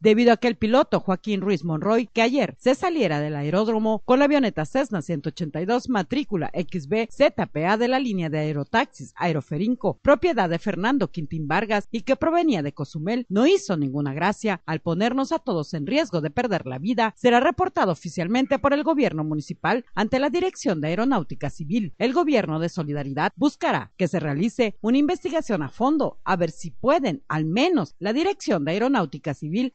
debido a que el piloto Joaquín Ruiz Monroy, que ayer se saliera del aeródromo con la avioneta Cessna 182 matrícula XBZPA de la línea de aerotaxis Aeroferinco, propiedad de Fernando Quintín Vargas y que provenía de Cozumel, no hizo ninguna gracia al ponernos a todos en riesgo de perder la vida, será reportado oficialmente por el gobierno municipal ante la Dirección de Aeronáutica Civil. El gobierno de Solidaridad buscará que se realice una investigación a fondo a ver si pueden, al menos, la Dirección de Aeronáutica Civil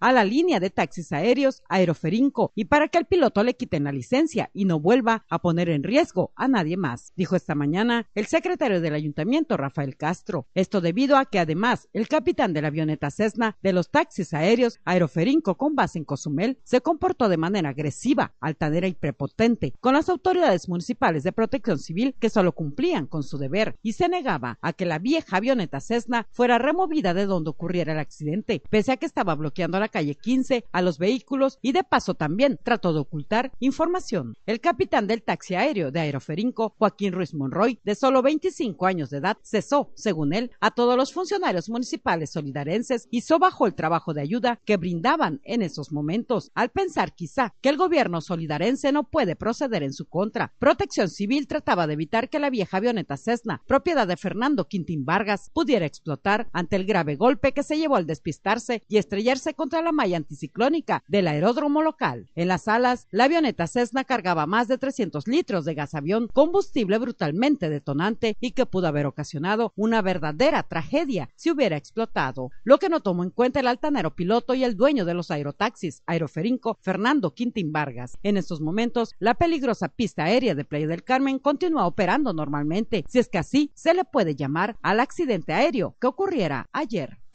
a la línea de taxis aéreos Aeroferinco y para que al piloto le quiten la licencia y no vuelva a poner en riesgo a nadie más, dijo esta mañana el secretario del ayuntamiento Rafael Castro. Esto debido a que además el capitán de la avioneta Cessna de los taxis aéreos Aeroferinco con base en Cozumel se comportó de manera agresiva, altanera y prepotente con las autoridades municipales de protección civil que solo cumplían con su deber y se negaba a que la vieja avioneta Cessna fuera removida de donde ocurriera el accidente, pese a que estaba bloqueando la calle 15 a los vehículos y de paso también trató de ocultar información. El capitán del taxi aéreo de Aeroferinco, Joaquín Ruiz Monroy, de solo 25 años de edad, cesó, según él, a todos los funcionarios municipales solidarenses y sobajó el trabajo de ayuda que brindaban en esos momentos, al pensar quizá que el gobierno solidarense no puede proceder en su contra. Protección Civil trataba de evitar que la vieja avioneta Cessna, propiedad de Fernando Quintín Vargas, pudiera explotar ante el grave golpe que se llevó al despistarse y estrellar contra la malla anticiclónica del aeródromo local. En las alas, la avioneta Cessna cargaba más de 300 litros de gas avión combustible brutalmente detonante y que pudo haber ocasionado una verdadera tragedia si hubiera explotado, lo que no tomó en cuenta el altanero piloto y el dueño de los aerotaxis, Aeroferinco, Fernando Quintín Vargas. En estos momentos, la peligrosa pista aérea de Playa del Carmen continúa operando normalmente, si es que así se le puede llamar al accidente aéreo que ocurriera ayer.